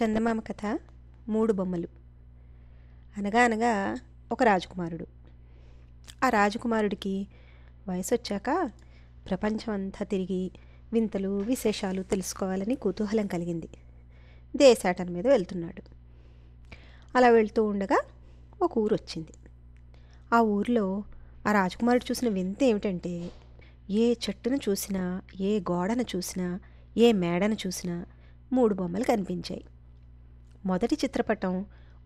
చందమామ కథ మూడు బొమ్మలు అనగా అనగా ఒక రాజకుమారుడు ఆ రాజకుమారుడికి వయసు వచ్చాక ప్రపంచం అంతా తిరిగి వింతలు విశేషాలు తెలుసుకోవాలని కుతూహలం కలిగింది దేశాటన మీద వెళ్తున్నాడు అలా వెళ్తూ ఉండగా ఒక ఊరు వచ్చింది ఆ ఊరిలో ఆ రాజకుమారుడు చూసిన వింత ఏమిటంటే ఏ చెట్టును చూసినా ఏ గోడను చూసినా ఏ మేడను చూసినా మూడు బొమ్మలు కనిపించాయి మొదటి చిత్రపటం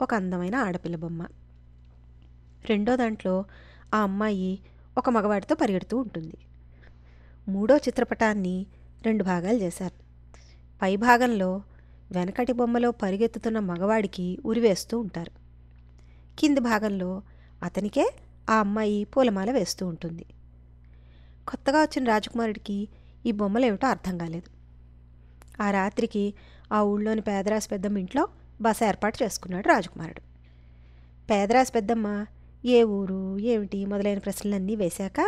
ఒక అందమైన ఆడపిల్ల బొమ్మ రెండో దాంట్లో ఆ అమ్మాయి ఒక మగవాడితో పరిగెడుతూ ఉంటుంది మూడో చిత్రపటాన్ని రెండు భాగాలు చేశారు పై భాగంలో వెనకటి బొమ్మలో పరిగెత్తుతున్న మగవాడికి ఉరివేస్తూ ఉంటారు కింది భాగంలో అతనికే ఆ అమ్మాయి పూలమాల వేస్తూ ఉంటుంది కొత్తగా వచ్చిన రాజకుమారుడికి ఈ బొమ్మలు ఏమిటో అర్థం కాలేదు ఆ రాత్రికి ఆ ఊళ్ళోని పేదరాశి పెద్దమ్మ ఇంట్లో బస్ ఏర్పాటు చేసుకున్నాడు రాజకుమారుడు పేదరాశి పెద్దమ్మ ఏ ఊరు ఏమిటి మొదలైన ప్రశ్నలన్నీ వేశాక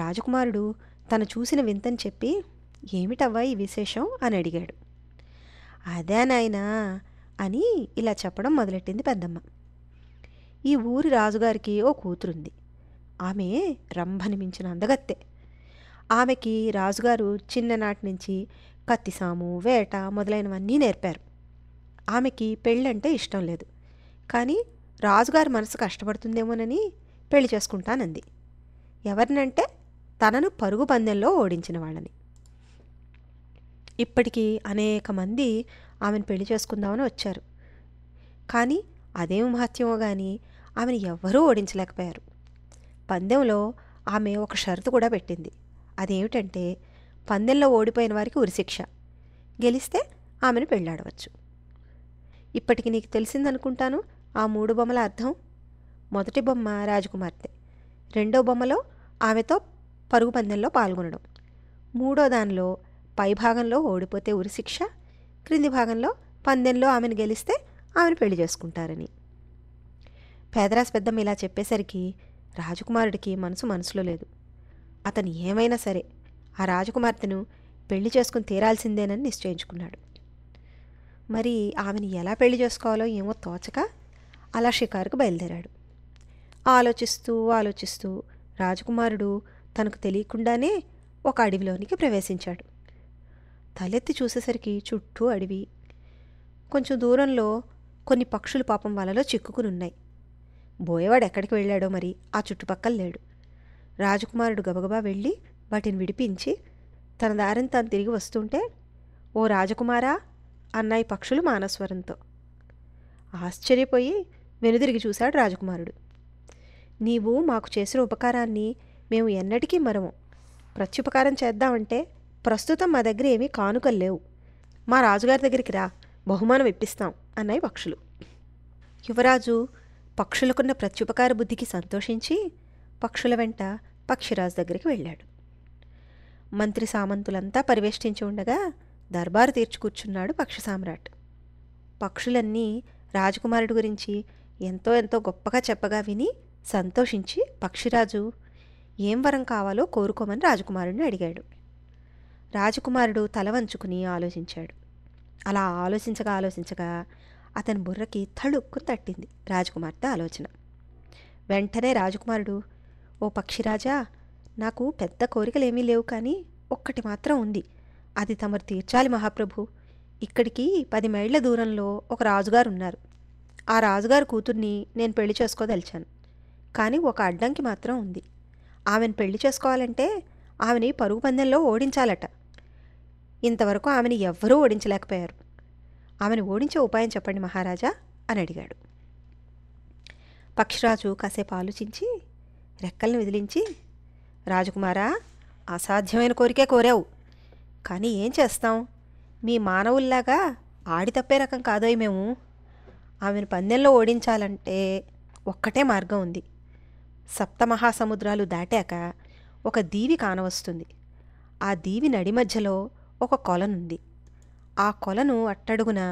రాజకుమారుడు తను చూసిన వింతని చెప్పి ఏమిటవ్వా ఈ విశేషం అని అడిగాడు అదే నాయనా అని ఇలా చెప్పడం మొదలెట్టింది పెద్దమ్మ ఈ ఊరి రాజుగారికి ఓ కూతురుంది ఆమె రంభని మించిన అందగత్తె ఆమెకి రాజుగారు చిన్ననాటి నుంచి కత్తిసాము వేట మొదలైనవన్నీ నేర్పారు ఆమెకి పెళ్ళంటే ఇష్టం లేదు కానీ రాజుగారి మనసు కష్టపడుతుందేమోనని పెళ్లి చేసుకుంటానంది ఎవరినంటే తనను పరుగు పందెంలో ఓడించిన వాళ్ళని ఇప్పటికీ అనేక మంది ఆమెను పెళ్లి చేసుకుందామని వచ్చారు కానీ అదేం మహత్యమో కానీ ఆమెను ఎవ్వరూ ఓడించలేకపోయారు పందెంలో ఆమె ఒక షరతు కూడా పెట్టింది అదేమిటంటే పందెంలో ఓడిపోయిన వారికి ఉరిశిక్ష గెలిస్తే ఆమెను పెళ్ళాడవచ్చు ఇప్పటికి నీకు తెలిసిందనుకుంటాను ఆ మూడు బొమ్మల అర్థం మొదటి బొమ్మ రాజకుమార్తె రెండో బొమ్మలో ఆమెతో పరుగు పందెంలో పాల్గొనడం మూడో దానిలో పై భాగంలో ఓడిపోతే ఉరిశిక్ష క్రింది భాగంలో పందెంలో ఆమెను గెలిస్తే ఆమెను పెళ్లి చేసుకుంటారని పేదరాజు పెద్దమ్మ ఇలా చెప్పేసరికి రాజకుమారుడికి మనసు మనసులో లేదు అతను ఏమైనా సరే ఆ రాజకుమార్తెను పెళ్లి చేసుకుని తీరాల్సిందేనని నిశ్చయించుకున్నాడు మరి ఆమెని ఎలా పెళ్లి చేసుకోవాలో ఏమో తోచక అలా షికారుకు బయలుదేరాడు ఆలోచిస్తూ ఆలోచిస్తూ రాజకుమారుడు తనకు తెలియకుండానే ఒక అడవిలోనికి ప్రవేశించాడు తలెత్తి చూసేసరికి చుట్టూ అడవి కొంచెం దూరంలో కొన్ని పక్షులు పాపం వలలో చిక్కుకుని ఉన్నాయి బోయవాడు ఎక్కడికి వెళ్ళాడో మరి ఆ చుట్టుపక్కల లేడు రాజకుమారుడు గబగబా వెళ్ళి వాటిని విడిపించి తన దారిని తాను తిరిగి వస్తుంటే ఓ రాజకుమారా అన్నాయి పక్షులు మానస్వరంతో ఆశ్చర్యపోయి వెనుదిరిగి చూశాడు రాజకుమారుడు నీవు మాకు చేసిన ఉపకారాన్ని మేము ఎన్నటికీ మరము ప్రత్యుపకారం చేద్దామంటే ప్రస్తుతం మా దగ్గర ఏమీ కానుకల్లేవు లేవు మా రాజుగారి దగ్గరికి రా బహుమానం ఇప్పిస్తాం అన్నాయి పక్షులు యువరాజు పక్షులకున్న ప్రత్యుపకార బుద్ధికి సంతోషించి పక్షుల వెంట పక్షిరాజు దగ్గరికి వెళ్ళాడు మంత్రి సామంతులంతా పరివేష్టించి ఉండగా దర్బారు తీర్చి కూర్చున్నాడు పక్షి సామ్రాట్ పక్షులన్నీ రాజకుమారుడి గురించి ఎంతో ఎంతో గొప్పగా చెప్పగా విని సంతోషించి పక్షిరాజు ఏం వరం కావాలో కోరుకోమని రాజకుమారుడిని అడిగాడు రాజకుమారుడు తల వంచుకుని ఆలోచించాడు అలా ఆలోచించగా ఆలోచించగా అతని బుర్రకి తళుక్కు తట్టింది రాజకుమార్తె ఆలోచన వెంటనే రాజకుమారుడు ఓ పక్షిరాజా నాకు పెద్ద కోరికలేమీ లేవు కానీ ఒక్కటి మాత్రం ఉంది అది తమరు తీర్చాలి మహాప్రభు ఇక్కడికి పది మైళ్ళ దూరంలో ఒక రాజుగారు ఉన్నారు ఆ రాజుగారు కూతుర్ని నేను పెళ్లి చేసుకోదలిచాను కానీ ఒక అడ్డంకి మాత్రం ఉంది ఆమెను పెళ్లి చేసుకోవాలంటే ఆమెని పరుగు పందెంలో ఓడించాలట ఇంతవరకు ఆమెని ఎవ్వరూ ఓడించలేకపోయారు ఆమెను ఓడించే ఉపాయం చెప్పండి మహారాజా అని అడిగాడు పక్షిరాజు కాసేపు ఆలోచించి రెక్కలను విదిలించి రాజకుమారా అసాధ్యమైన కోరికే కోరావు కానీ ఏం చేస్తాం మీ మానవుల్లాగా ఆడి తప్పే రకం కాదోయ్ మేము ఆమెను పందెంలో ఓడించాలంటే ఒక్కటే మార్గం ఉంది సప్తమహాసముద్రాలు దాటాక ఒక దీవి కానవస్తుంది ఆ దీవి నడి మధ్యలో ఒక కొలనుంది ఆ కొలను అట్టడుగున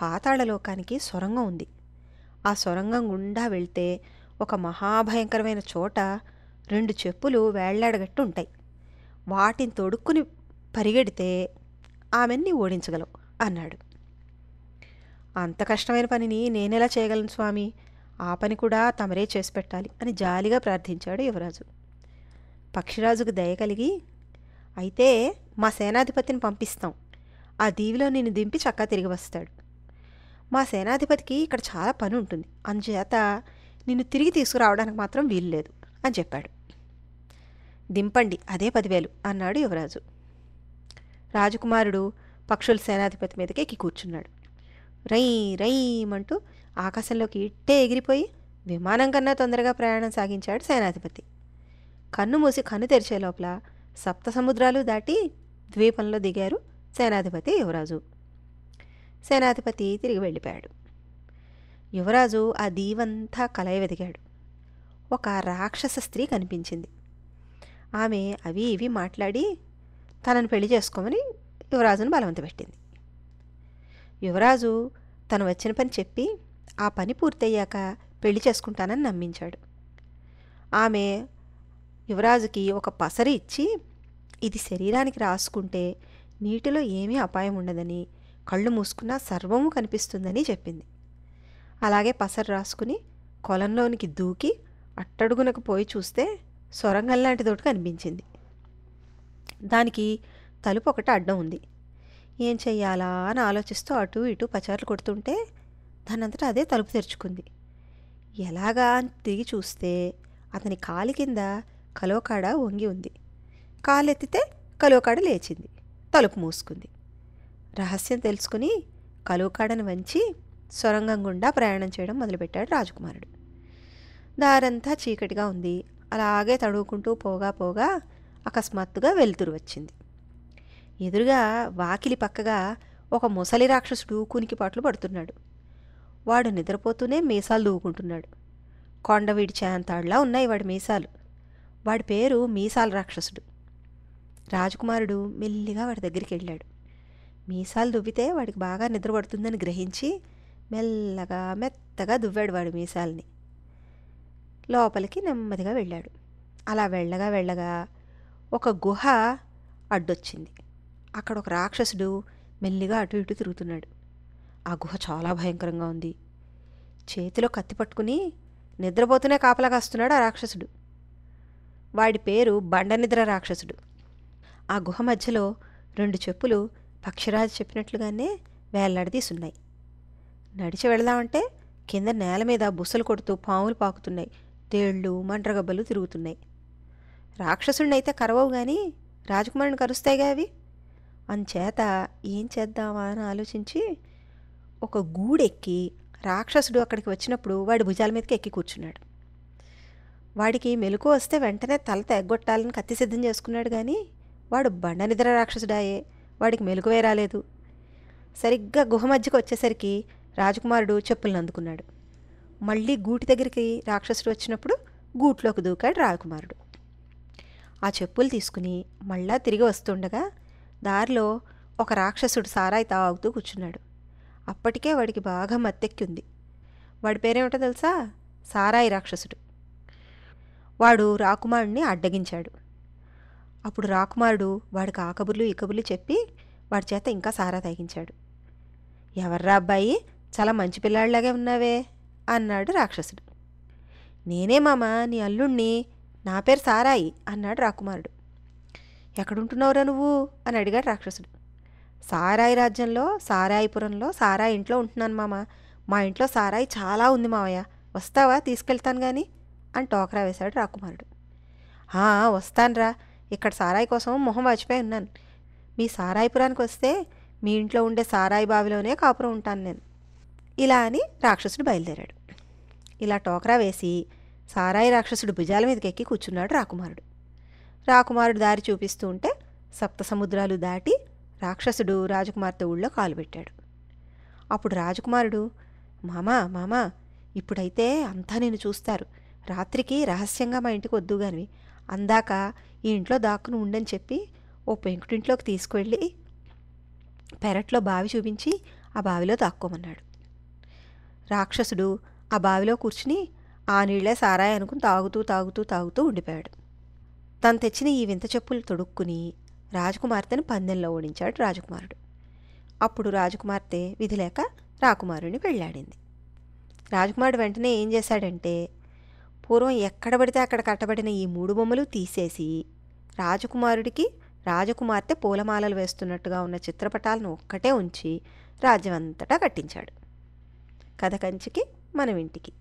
పాతాళలోకానికి సొరంగం ఉంది ఆ సొరంగం గుండా వెళ్తే ఒక మహాభయంకరమైన చోట రెండు చెప్పులు వేళ్లాడగట్టు ఉంటాయి వాటిని తొడుక్కుని పరిగెడితే ఆమెని ఓడించగలవు అన్నాడు అంత కష్టమైన పనిని నేనెలా చేయగలను స్వామి ఆ పని కూడా తమరే చేసి పెట్టాలి అని జాలిగా ప్రార్థించాడు యువరాజు పక్షిరాజుకు దయ కలిగి అయితే మా సేనాధిపతిని పంపిస్తాం ఆ దీవిలో నిన్ను దింపి చక్కా తిరిగి వస్తాడు మా సేనాధిపతికి ఇక్కడ చాలా పని ఉంటుంది అందుచేత నిన్ను తిరిగి తీసుకురావడానికి మాత్రం వీలు లేదు అని చెప్పాడు దింపండి అదే పదివేలు అన్నాడు యువరాజు రాజకుమారుడు పక్షుల సేనాధిపతి మీదకి ఎక్కి కూర్చున్నాడు రై రైమంటూ ఆకాశంలోకి ఇట్టే ఎగిరిపోయి విమానం కన్నా తొందరగా ప్రయాణం సాగించాడు సేనాధిపతి కన్ను మూసి కన్ను తెరిచే లోపల సప్త సముద్రాలు దాటి ద్వీపంలో దిగారు సేనాధిపతి యువరాజు సేనాధిపతి తిరిగి వెళ్ళిపోయాడు యువరాజు ఆ దీవంతా కలయ వెదిగాడు ఒక రాక్షస స్త్రీ కనిపించింది ఆమె అవి ఇవి మాట్లాడి తనను పెళ్లి చేసుకోమని యువరాజును బలవంత పెట్టింది యువరాజు తను వచ్చిన పని చెప్పి ఆ పని పూర్తయ్యాక పెళ్లి చేసుకుంటానని నమ్మించాడు ఆమె యువరాజుకి ఒక పసరి ఇచ్చి ఇది శరీరానికి రాసుకుంటే నీటిలో ఏమీ అపాయం ఉండదని కళ్ళు మూసుకున్నా సర్వము కనిపిస్తుందని చెప్పింది అలాగే పసరు రాసుకుని కొలంలోనికి దూకి అట్టడుగునకు పోయి చూస్తే సొరంగం లాంటిదోటి కనిపించింది దానికి తలుపు ఒకటి అడ్డం ఉంది ఏం చెయ్యాలా అని ఆలోచిస్తూ అటు ఇటు పచారులు కొడుతుంటే దానంతటా అదే తలుపు తెరుచుకుంది ఎలాగా అని తిరిగి చూస్తే అతని కాలి కింద కలోకాడ వంగి ఉంది కాలెత్తితే కలోకాడ లేచింది తలుపు మూసుకుంది రహస్యం తెలుసుకుని కలోకాడను వంచి సొరంగం గుండా ప్రయాణం చేయడం మొదలుపెట్టాడు రాజకుమారుడు దారంతా చీకటిగా ఉంది అలాగే తడువుకుంటూ పోగా పోగా అకస్మాత్తుగా వెలుతురు వచ్చింది ఎదురుగా వాకిలి పక్కగా ఒక ముసలి రాక్షసుడు కునికి పాటలు పడుతున్నాడు వాడు నిద్రపోతూనే మీసాలు దూకుంటున్నాడు కొండ చేంతాళ్లా ఉన్నాయి వాడి మీసాలు వాడి పేరు మీసాల రాక్షసుడు రాజకుమారుడు మెల్లిగా వాడి దగ్గరికి వెళ్ళాడు మీసాలు దువ్వితే వాడికి బాగా నిద్రపడుతుందని గ్రహించి మెల్లగా మెత్తగా దువ్వాడు వాడు మీసాల్ని లోపలికి నెమ్మదిగా వెళ్ళాడు అలా వెళ్ళగా వెళ్ళగా ఒక గుహ అడ్డొచ్చింది అక్కడ ఒక రాక్షసుడు మెల్లిగా అటు ఇటు తిరుగుతున్నాడు ఆ గుహ చాలా భయంకరంగా ఉంది చేతిలో కత్తి పట్టుకుని నిద్రపోతూనే కాపలా కాస్తున్నాడు ఆ రాక్షసుడు వాడి పేరు బండనిద్ర రాక్షసుడు ఆ గుహ మధ్యలో రెండు చెప్పులు పక్షిరాజు చెప్పినట్లుగానే వేలాడదీసున్నాయి నడిచి వెళదామంటే కింద నేల మీద బుసలు కొడుతూ పాములు పాకుతున్నాయి తేళ్ళు మండ్రగబ్బలు తిరుగుతున్నాయి రాక్షసుడినైతే కరవవు కానీ రాజకుమారుని కరుస్తాయిగా అవి అంచేత ఏం చేద్దామా అని ఆలోచించి ఒక గూడెక్కి రాక్షసుడు అక్కడికి వచ్చినప్పుడు వాడి భుజాల మీదకి ఎక్కి కూర్చున్నాడు వాడికి మెలకు వస్తే వెంటనే తల తెగ్గొట్టాలని కత్తి సిద్ధం చేసుకున్నాడు కానీ వాడు బండ నిద్ర రాక్షసుడాయే వాడికి మెలకు రాలేదు సరిగ్గా గుహ మధ్యకు వచ్చేసరికి రాజకుమారుడు చెప్పులను అందుకున్నాడు మళ్ళీ గూటి దగ్గరికి రాక్షసుడు వచ్చినప్పుడు గూట్లోకి దూకాడు రాజకుమారుడు ఆ చెప్పులు తీసుకుని మళ్ళా తిరిగి వస్తుండగా దారిలో ఒక రాక్షసుడు సారాయి తాగుతూ కూర్చున్నాడు అప్పటికే వాడికి బాగా మత్తెక్కింది వాడి పేరేమిటో తెలుసా సారాయి రాక్షసుడు వాడు రాకుమారుడిని అడ్డగించాడు అప్పుడు రాకుమారుడు వాడికి ఆ ఇకబుర్లు చెప్పి వాడి చేత ఇంకా సారా తాగించాడు ఎవర్రా అబ్బాయి చాలా మంచి పిల్లాళ్ళలాగే ఉన్నావే అన్నాడు రాక్షసుడు నేనే మామ నీ అల్లుణ్ణి నా పేరు సారాయి అన్నాడు రాకుమారుడు ఎక్కడుంటున్నావురా నువ్వు అని అడిగాడు రాక్షసుడు సారాయి రాజ్యంలో సారాయిపురంలో సారాయి ఇంట్లో ఉంటున్నాను మామ మా ఇంట్లో సారాయి చాలా ఉంది మావయ్య వస్తావా తీసుకెళ్తాను కానీ అని టోకరా వేశాడు రాకుమారుడు వస్తానురా ఇక్కడ సారాయి కోసం మొహం వాచిపోయి ఉన్నాను మీ సారాయిపురానికి వస్తే మీ ఇంట్లో ఉండే సారాయి బావిలోనే కాపురం ఉంటాను నేను ఇలా అని రాక్షసుడు బయలుదేరాడు ఇలా టోకరా వేసి సారాయి రాక్షసుడు భుజాల మీదకెక్కి కూర్చున్నాడు రాకుమారుడు రాకుమారుడు దారి చూపిస్తూ ఉంటే సప్త సముద్రాలు దాటి రాక్షసుడు రాజకుమార్తె ఊళ్ళో కాలు పెట్టాడు అప్పుడు రాజకుమారుడు మామా మామా ఇప్పుడైతే అంతా నేను చూస్తారు రాత్రికి రహస్యంగా మా ఇంటికి వద్దు గానివి అందాక ఈ ఇంట్లో దాక్కుని ఉండని చెప్పి ఓ పెంకుటింట్లోకి తీసుకువెళ్ళి పెరట్లో బావి చూపించి ఆ బావిలో దాక్కోమన్నాడు రాక్షసుడు ఆ బావిలో కూర్చుని ఆ నీళ్లే సారాయి అనుకుని తాగుతూ తాగుతూ తాగుతూ ఉండిపోయాడు తను తెచ్చిన ఈ వింత చెప్పులు తొడుక్కుని రాజకుమార్తెను పందెంలో ఓడించాడు రాజకుమారుడు అప్పుడు రాజకుమార్తె విధి లేక రాకుమారుని పెళ్ళాడింది రాజకుమారుడు వెంటనే ఏం చేశాడంటే పూర్వం ఎక్కడ పడితే అక్కడ కట్టబడిన ఈ మూడు బొమ్మలు తీసేసి రాజకుమారుడికి రాజకుమార్తె పూలమాలలు వేస్తున్నట్టుగా ఉన్న చిత్రపటాలను ఒక్కటే ఉంచి రాజ్యమంతటా కట్టించాడు కథ కంచికి మనమింటికి